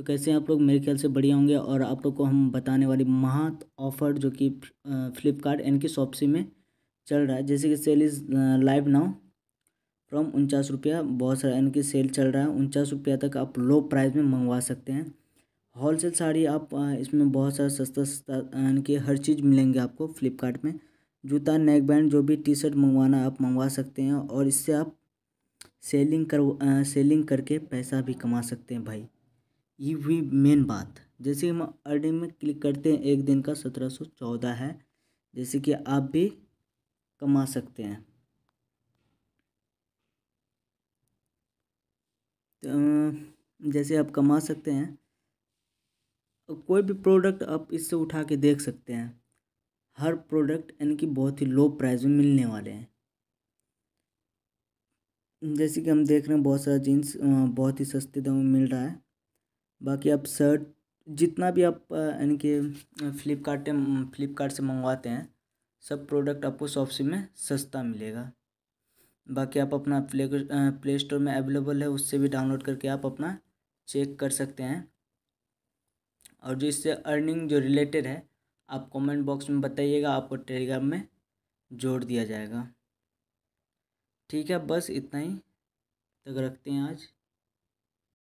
तो कैसे आप लोग मेरे ख्याल से बढ़िया होंगे और आप लोग को हम बताने वाले महात ऑफर जो कि फ्लिपकार्ट एन की शॉपसी में चल रहा है जैसे कि sale is live now from उनचास रुपया बहुत सारा एन कि सेल चल रहा है उनचास रुपया तक आप लो प्राइस में मंगवा सकते हैं होल सेल साड़ी आप इसमें बहुत सारा सस्ता सस्ता यानी कि हर चीज़ मिलेंगे आपको फ्लिपकार्ट में जूता नेक बैंड जो भी टी शर्ट मंगवाना आप मंगवा सकते हैं और इससे आप सेलिंग कर सेलिंग करके पैसा भी कमा सकते हैं भाई ये हुई मेन बात जैसे हम अर्निंग में क्लिक करते हैं एक दिन का सत्रह सौ चौदह है जैसे कि आप भी कमा सकते हैं तो जैसे आप कमा सकते हैं कोई भी प्रोडक्ट आप इससे उठा के देख सकते हैं हर प्रोडक्ट यानी कि बहुत ही लो प्राइस में मिलने वाले हैं जैसे कि हम देख रहे हैं बहुत सारा जीन्स बहुत ही सस्ते दाम में मिल रहा है बाकी आप शर्ट जितना भी आप यानी कि फ्लिपकार्ट फ्लिपकार्ट से मंगवाते हैं सब प्रोडक्ट आपको शॉपसी में सस्ता मिलेगा बाकी आप अपना प्ले प्ले स्टोर में अवेलेबल है उससे भी डाउनलोड करके आप अपना चेक कर सकते हैं और जो इससे अर्निंग जो रिलेटेड है आप कमेंट बॉक्स में बताइएगा आपको टेलीग्राम में जोड़ दिया जाएगा ठीक है बस इतना ही तक रखते हैं आज